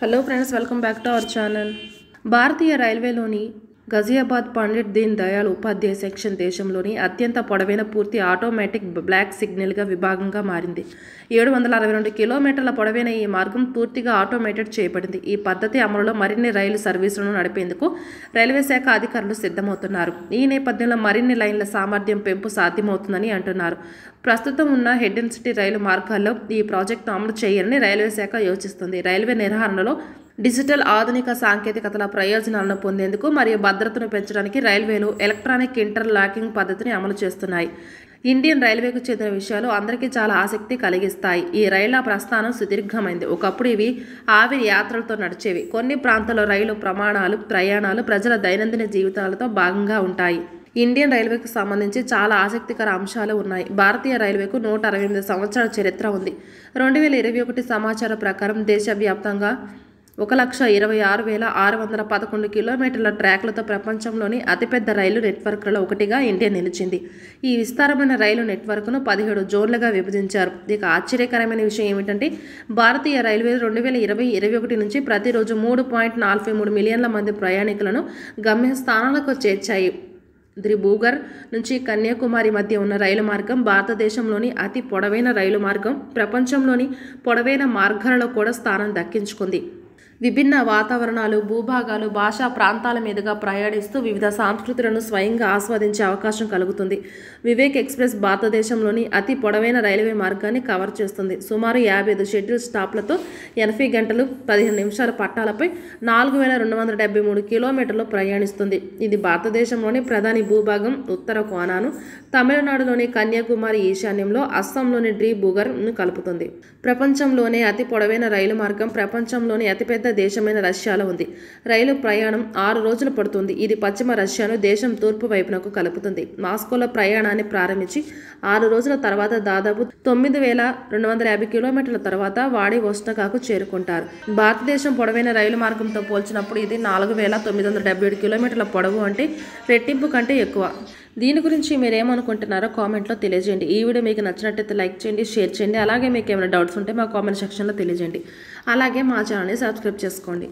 hello friends welcome back to our channel భారతీయ రైల్వేలోని Ghaziabad Pandit Deen Dayal Upadhyaya section దేశంలోని అత్యంత పొడవైన పూర్తి ఆటోమేటిక్ బ్లాక్ సిగ్నల్గా విభాగంగా మారింది ఏడు వందల అరవై రెండు కిలోమీటర్ల పొడవైన ఈ మార్గం పూర్తిగా ఆటోమేటెడ్ చేయబడింది ఈ పద్ధతి అమలులో మరిన్ని రైలు సర్వీసులను నడిపేందుకు రైల్వే శాఖ అధికారులు సిద్ధమవుతున్నారు ఈ నేపథ్యంలో మరిన్ని లైన్ల సామర్థ్యం పెంపు సాధ్యమవుతుందని అంటున్నారు ప్రస్తుతం ఉన్న హెడ్ అండ్ సిటీ రైలు మార్గాల్లో ఈ ప్రాజెక్టు అమలు చేయాలని రైల్వే శాఖ యోచిస్తుంది రైల్వే నిర్వహణలో డిజిటల్ ఆధునిక సాంకేతికతల ప్రయోజనాలను పొందేందుకు మరియు భద్రతను పెంచడానికి రైల్వేలు ఎలక్ట్రానిక్ ఇంటర్ లాకింగ్ పద్ధతిని అమలు చేస్తున్నాయి ఇండియన్ రైల్వేకు చెందిన విషయాలు అందరికీ చాలా ఆసక్తి కలిగిస్తాయి ఈ రైళ్ల ప్రస్థానం సుదీర్ఘమైంది ఒకప్పుడు ఇవి ఆవిరి యాత్రలతో నడిచేవి కొన్ని ప్రాంతాల్లో రైలు ప్రమాణాలు ప్రయాణాలు ప్రజల దైనందిన జీవితాలతో భాగంగా ఉంటాయి ఇండియన్ రైల్వేకు సంబంధించి చాలా ఆసక్తికర అంశాలు ఉన్నాయి భారతీయ రైల్వేకు నూట అరవై ఎనిమిది సంవత్సరాల చరిత్ర ఉంది రెండు వేల ఇరవై ఒకటి సమాచారం ప్రకారం దేశవ్యాప్తంగా ఒక లక్ష ఇరవై ఆరు వేల ఆరు వందల పదకొండు కిలోమీటర్ల ట్రాక్లతో ప్రపంచంలోని అతిపెద్ద రైలు నెట్వర్క్లలో ఒకటిగా ఇండియా నిలిచింది ఈ విస్తారమైన రైలు నెట్వర్క్ను పదిహేడు జోన్లుగా విభజించారు ఇక ఆశ్చర్యకరమైన విషయం ఏమిటంటే భారతీయ రైల్వే రెండు వేల ఇరవై ఇరవై ఒకటి నుంచి ప్రతిరోజు మూడు పాయింట్ నలభై మూడు మిలియన్ల మంది ప్రయాణికులను గమ్యస్థానాలకు చేర్చాయి దిబ్రూగర్ నుంచి కన్యాకుమారి మధ్య ఉన్న రైలు మార్గం భారతదేశంలోని అతి పొడవైన రైలు మార్గం ప్రపంచంలోని పొడవైన మార్గాలలో కూడా స్థానం దక్కించుకుంది విభిన్న వాతావరణాలు భూభాగాలు భాషా ప్రాంతాల మీదుగా ప్రయాణిస్తూ వివిధ సంస్కృతులను స్వయంగా ఆస్వాదించే అవకాశం కలుగుతుంది వివేక్ ఎక్స్ప్రెస్ భారతదేశంలోని అతి పొడవైన రైల్వే మార్గాన్ని కవర్ చేస్తుంది సుమారు యాభై ఐదు షెడ్యూల్ స్టాప్లతో ఎనభై గంటలు పదిహేను నిమిషాల పట్టాలపై నాలుగు వేల రెండు వందల డెబ్బై మూడు కిలోమీటర్లు ప్రయాణిస్తుంది ఇది భారతదేశంలోని ప్రధాని భూభాగం ఉత్తర కోనాను తమిళనాడులోని కన్యాకుమారి ఈశాన్యంలో అస్సాంలోని డ్రీ బుగర్ను కలుపుతుంది ప్రపంచంలోనే అతి పొడవైన రైలు మార్గం ప్రపంచంలోని అతిపెద్ద దేశమైన రష్యాలో ఉంది రైలు ప్రయాణం ఆరు రోజులు పడుతుంది ఇది పశ్చిమ రష్యాను దేశం తూర్పు వైపునకు కలుపుతుంది మాస్కోలో ప్రయాణాన్ని ప్రారంభించి ఆరు రోజుల తర్వాత దాదాపు తొమ్మిది వేల రెండు వందల యాభై కిలోమీటర్ల తర్వాత వాడి వస్తకాకు చేరుకుంటారు భారతదేశం పొడవైన రైలు మార్గంతో పోల్చినప్పుడు ఇది నాలుగు వేల తొమ్మిది వందల డెబ్బై ఏడు కిలోమీటర్ల పొడవు అంటే రెట్టింపు కంటే ఎక్కువ దీని గురించి మీరేమనుకుంటున్నారో కామెంట్లో తెలియజేయండి ఈ వీడియో మీకు నచ్చినట్టయితే లైక్ చేయండి షేర్ చేయండి అలాగే మీకు ఏమైనా డౌట్స్ ఉంటే మా కామెంట్ సెక్షన్లో తెలియజేయండి అలాగే మా ఛానల్ని సబ్స్క్రైబ్ చేసుకోండి